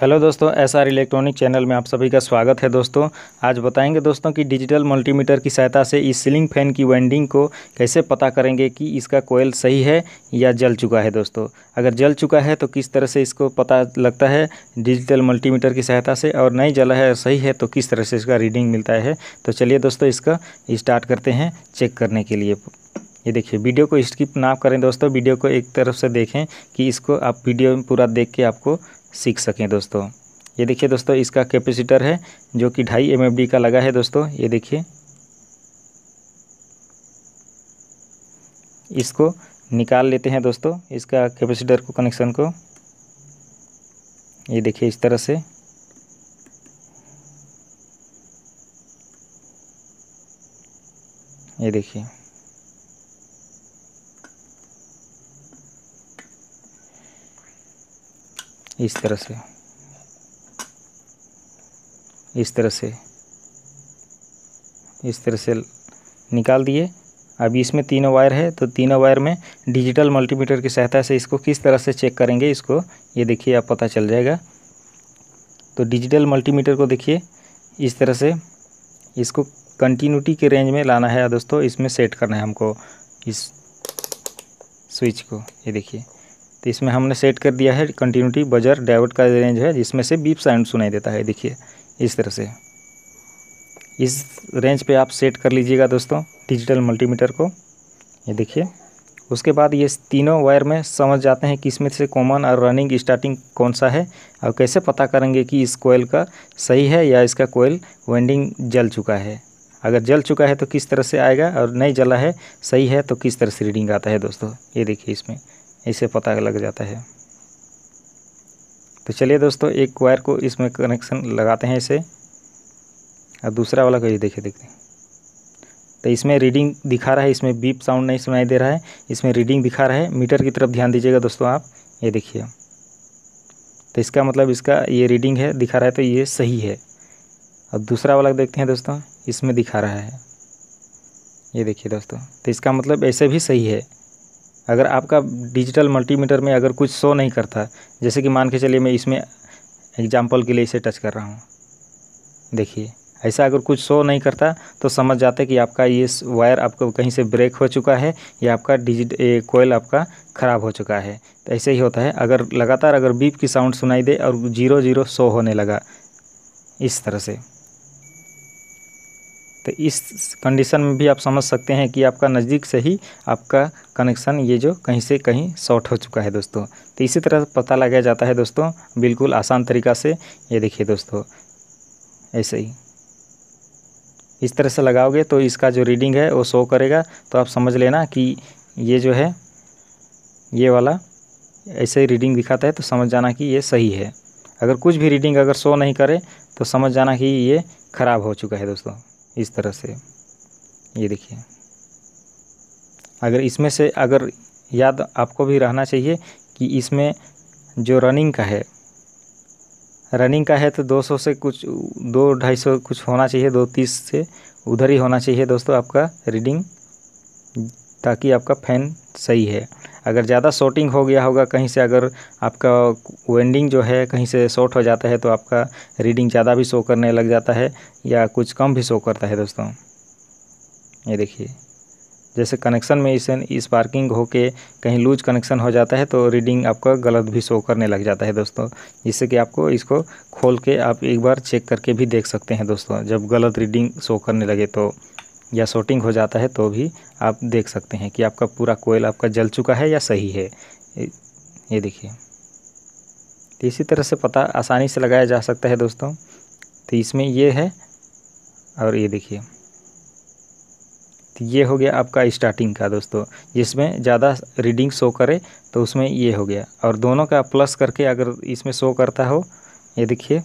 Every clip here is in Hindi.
हेलो दोस्तों एस आर इलेक्ट्रॉनिक चैनल में आप सभी का स्वागत है दोस्तों आज बताएंगे दोस्तों कि डिजिटल मल्टीमीटर की सहायता से इस सीलिंग फैन की वाइंडिंग को कैसे पता करेंगे कि इसका कोयल सही है या जल चुका है दोस्तों अगर जल चुका है तो किस तरह से इसको पता लगता है डिजिटल मल्टीमीटर की सहायता से और नहीं जला है सही है तो किस तरह से इसका रीडिंग मिलता है तो चलिए दोस्तों इसका स्टार्ट करते हैं चेक करने के लिए ये देखिए वीडियो को स्किप ना करें दोस्तों वीडियो को एक तरफ से देखें कि इसको आप वीडियो में पूरा देख के आपको सीख सकें दोस्तों ये देखिए दोस्तों इसका कैपेसिटर है जो कि ढाई एम का लगा है दोस्तों ये देखिए इसको निकाल लेते हैं दोस्तों इसका कैपेसिटर को कनेक्शन को ये देखिए इस तरह से ये देखिए इस तरह से इस तरह से इस तरह से निकाल दिए अभी इसमें तीनों वायर है तो तीनों वायर में डिजिटल मल्टीमीटर की सहायता से इसको किस तरह से चेक करेंगे इसको ये देखिए आप पता चल जाएगा तो डिजिटल मल्टीमीटर को देखिए इस तरह से इसको कंटिन्यूटी के रेंज में लाना है दोस्तों इसमें सेट करना है हमको इस स्विच को ये देखिए तो इसमें हमने सेट कर दिया है कंटिन्यूटी बजर डाइवर्ट का रेंज है जिसमें से बीप साउंड सुनाई देता है देखिए इस तरह से इस रेंज पे आप सेट कर लीजिएगा दोस्तों डिजिटल मल्टीमीटर को ये देखिए उसके बाद ये तीनों वायर में समझ जाते हैं कि इसमें से कॉमन और रनिंग स्टार्टिंग कौन सा है और कैसे पता करेंगे कि इस कोयल का सही है या इसका कोयल वाइंडिंग जल चुका है अगर जल चुका है तो किस तरह से आएगा और नहीं जला है सही है तो किस तरह से रीडिंग आता है दोस्तों ये देखिए इसमें इसे पता लग जाता है तो चलिए दोस्तों एक वायर को इसमें कनेक्शन लगाते हैं इसे और दूसरा वाला को ये देखिए देखते तो इसमें रीडिंग दिखा रहा है इसमें बीप साउंड नहीं सुनाई दे रहा है इसमें रीडिंग दिखा रहा है मीटर की तरफ ध्यान दीजिएगा दोस्तों आप ये देखिए तो इसका मतलब इसका ये रीडिंग है दिखा रहा है तो ये सही है अब दूसरा वाला देखते हैं दोस्तों इसमें दिखा रहा है ये देखिए दोस्तों तो इसका मतलब ऐसे भी सही है अगर आपका डिजिटल मल्टीमीटर में अगर कुछ शो नहीं करता जैसे कि मान के चलिए मैं इसमें एग्जाम्पल के लिए इसे टच कर रहा हूँ देखिए ऐसा अगर कुछ शो नहीं करता तो समझ जाते कि आपका ये वायर आपको कहीं से ब्रेक हो चुका है या आपका डिजिट कोयल आपका ख़राब हो चुका है तो ऐसे ही होता है अगर लगातार अगर बीप की साउंड सुनाई दे और जीरो जीरो शो होने लगा इस तरह से तो इस कंडीशन में भी आप समझ सकते हैं कि आपका नज़दीक से ही आपका कनेक्शन ये जो कहीं से कहीं शॉर्ट हो चुका है दोस्तों तो इसी तरह पता लगाया जाता है दोस्तों बिल्कुल आसान तरीका से ये देखिए दोस्तों ऐसे ही इस तरह से लगाओगे तो इसका जो रीडिंग है वो शो करेगा तो आप समझ लेना कि ये जो है ये वाला ऐसे ही रीडिंग दिखाता है तो समझ जाना कि ये सही है अगर कुछ भी रीडिंग अगर शो नहीं करे तो समझ जाना कि ये ख़राब हो चुका है दोस्तों इस तरह से ये देखिए अगर इसमें से अगर याद आपको भी रहना चाहिए कि इसमें जो रनिंग का है रनिंग का है तो 200 से कुछ दो ढाई सौ कुछ होना चाहिए दो तीस से उधर ही होना चाहिए दोस्तों आपका रीडिंग ताकि आपका फैन सही है अगर ज़्यादा शॉर्टिंग हो गया होगा कहीं से अगर आपका वेंडिंग जो है कहीं से शॉर्ट हो जाता है तो आपका रीडिंग ज़्यादा भी शो करने लग जाता है या कुछ कम भी शो करता है दोस्तों ये देखिए जैसे कनेक्शन में इस स्पार्किंग होके कहीं लूज कनेक्शन हो जाता है तो रीडिंग आपका गलत भी शो करने लग जाता है दोस्तों जिससे कि आपको इसको खोल के आप एक बार चेक करके भी देख सकते हैं दोस्तों जब गलत रीडिंग शो करने लगे तो या शॉर्टिंग हो जाता है तो भी आप देख सकते हैं कि आपका पूरा कोयल आपका जल चुका है या सही है ये देखिए तो इसी तरह से पता आसानी से लगाया जा सकता है दोस्तों तो इसमें ये है और ये देखिए तो ये हो गया आपका स्टार्टिंग का दोस्तों जिसमें ज़्यादा रीडिंग शो करे तो उसमें ये हो गया और दोनों का प्लस करके अगर इसमें शो करता हो ये देखिए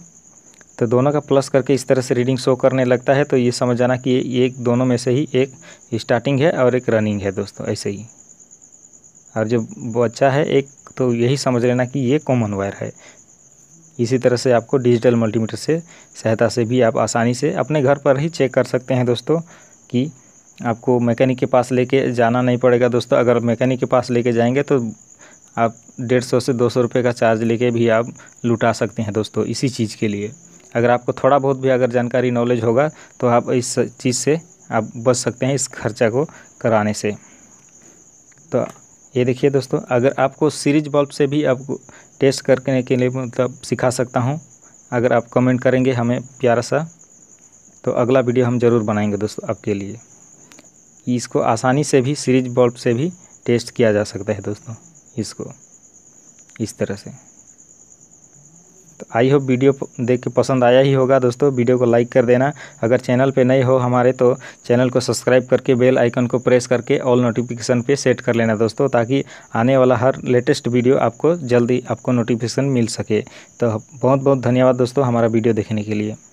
तो दोनों का प्लस करके इस तरह से रीडिंग शो करने लगता है तो ये समझ जाना कि ये एक दोनों में से ही एक स्टार्टिंग है और एक रनिंग है दोस्तों ऐसे ही और जो बच्चा है एक तो यही समझ लेना कि ये कॉमन वायर है इसी तरह से आपको डिजिटल मल्टीमीटर से सहायता से भी आप आसानी से अपने घर पर ही चेक कर सकते हैं दोस्तों कि आपको मैकेनिक के पास लेके जाना नहीं पड़ेगा दोस्तों अगर मैकेनिक के पास लेके जाएंगे तो आप डेढ़ सौ से दो सौ रुपये का चार्ज लेके भी आप लुटा सकते हैं दोस्तों इसी चीज़ के लिए अगर आपको थोड़ा बहुत भी अगर जानकारी नॉलेज होगा तो आप इस चीज़ से आप बच सकते हैं इस खर्चा को कराने से तो ये देखिए दोस्तों अगर आपको सीरीज बल्ब से भी आपको टेस्ट करने के लिए मतलब सिखा सकता हूँ अगर आप कमेंट करेंगे हमें प्यारा सा तो अगला वीडियो हम ज़रूर बनाएंगे दोस्तों आपके लिए इसको आसानी से भी सीरीज बल्ब से भी टेस्ट किया जा सकता है दोस्तों इसको इस तरह से आई होप वीडियो देख के पसंद आया ही होगा दोस्तों वीडियो को लाइक कर देना अगर चैनल पे नए हो हमारे तो चैनल को सब्सक्राइब करके बेल आइकन को प्रेस करके ऑल नोटिफिकेशन पे सेट कर लेना दोस्तों ताकि आने वाला हर लेटेस्ट वीडियो आपको जल्दी आपको नोटिफिकेशन मिल सके तो बहुत बहुत धन्यवाद दोस्तों हमारा वीडियो देखने के लिए